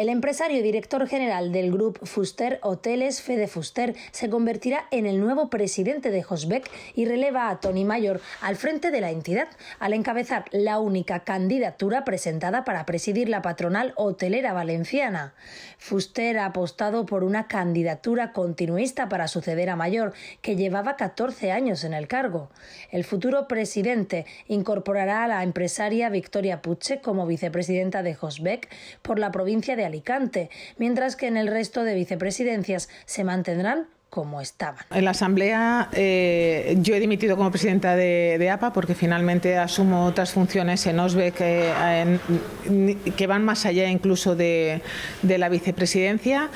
El empresario y director general del Grupo Fuster Hoteles, Fede Fuster, se convertirá en el nuevo presidente de Josbeck y releva a Tony Mayor al frente de la entidad, al encabezar la única candidatura presentada para presidir la patronal hotelera valenciana. Fuster ha apostado por una candidatura continuista para suceder a Mayor, que llevaba 14 años en el cargo. El futuro presidente incorporará a la empresaria Victoria Puche como vicepresidenta de Josbeck por la provincia de mientras que en el resto de vicepresidencias se mantendrán como estaban. En la Asamblea eh, yo he dimitido como presidenta de, APA porque finalmente asumo otras funciones en OSBE eh, que, van más allá incluso de la vicepresidencia.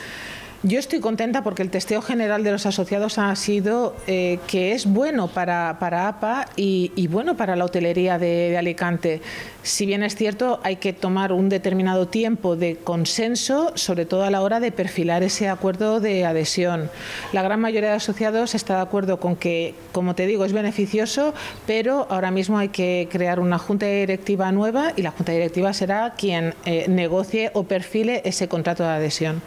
Yo estoy contenta porque el testeo general de los asociados ha sido eh, que es bueno para, APA y, bueno para la hotelería de, Alicante. Si bien es cierto, hay que tomar un determinado tiempo de consenso, sobre todo a la hora de perfilar ese acuerdo de adhesión. La gran mayoría de asociados está de acuerdo con que, como te digo, es beneficioso, pero ahora mismo hay que crear una junta directiva nueva y la junta directiva será quien eh, negocie o perfile ese contrato de adhesión.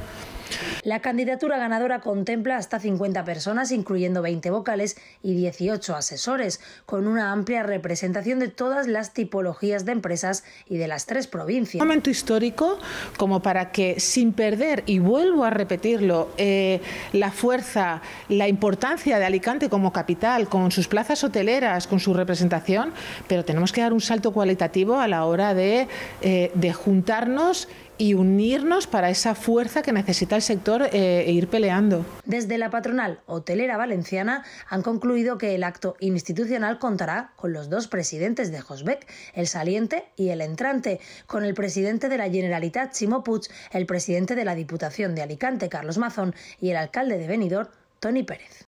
La candidatura ganadora contempla hasta 50 personas, incluyendo 20 vocales y 18 asesores, con una amplia representación de todas las tipologías de empresas y de las tres provincias. Un momento histórico como para que, sin perder, y vuelvo a repetirlo, eh, la fuerza, la importancia de Alicante como capital, con sus plazas hoteleras, con su representación, pero tenemos que dar un salto cualitativo a la hora de eh, juntarnos y unirnos para esa fuerza que necesita el sector eh, e ir peleando. Desde la patronal hotelera valenciana han concluido que el acto institucional contará con los dos presidentes de Josbek, el saliente y el entrante, con el presidente de la Generalitat, Chimo Puig, el presidente de la Diputación de Alicante, Carlos Mazón, y el alcalde de Benidorm, Tony Pérez.